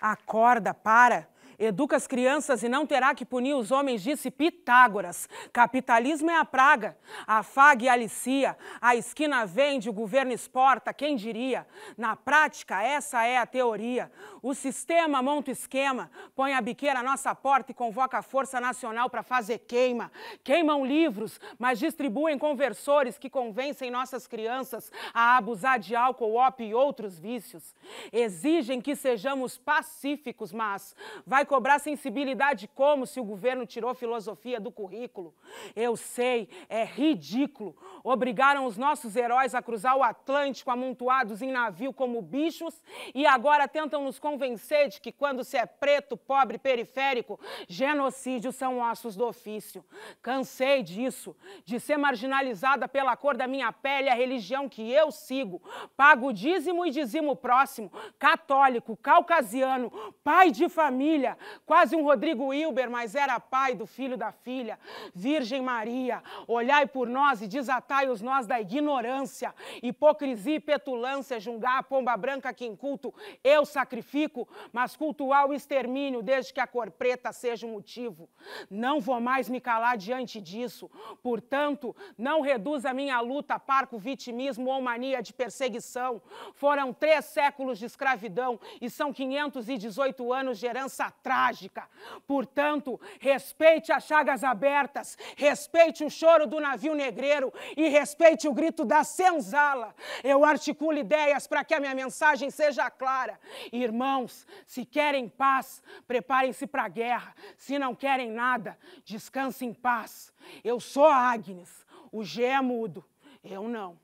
Acorda, para. Educa as crianças e não terá que punir os homens, disse Pitágoras. Capitalismo é a praga. A FAG alicia, a esquina vende, o governo exporta, quem diria? Na prática, essa é a teoria. O sistema monta o esquema, põe a biqueira à nossa porta e convoca a Força Nacional para fazer queima. Queimam livros, mas distribuem conversores que convencem nossas crianças a abusar de álcool, ópio e outros vícios. Exigem que sejamos pacíficos, mas vai cobrar sensibilidade como se o governo tirou filosofia do currículo? Eu sei, é ridículo. Obrigaram os nossos heróis a cruzar o Atlântico amontoados em navio como bichos e agora tentam nos convencer de que quando se é preto, pobre, periférico, genocídios são ossos do ofício. Cansei disso, de ser marginalizada pela cor da minha pele, a religião que eu sigo. Pago dízimo e dízimo próximo, católico, caucasiano, pai de família, quase um Rodrigo Wilber, mas era pai do filho da filha, Virgem Maria, olhai por nós e desatai os nós da ignorância, hipocrisia e petulância, julgar a pomba branca que inculto eu sacrifico, mas cultuar o extermínio, desde que a cor preta seja o motivo. Não vou mais me calar diante disso, portanto, não reduz a minha luta a parco vitimismo ou mania de perseguição. Foram três séculos de escravidão e são 518 anos de herança trágica. Portanto, respeite as chagas abertas, respeite o choro do navio negreiro e respeite o grito da senzala. Eu articulo ideias para que a minha mensagem seja clara. Irmãos, se querem paz, preparem-se para a guerra. Se não querem nada, descansem em paz. Eu sou a Agnes, o G é mudo, eu não.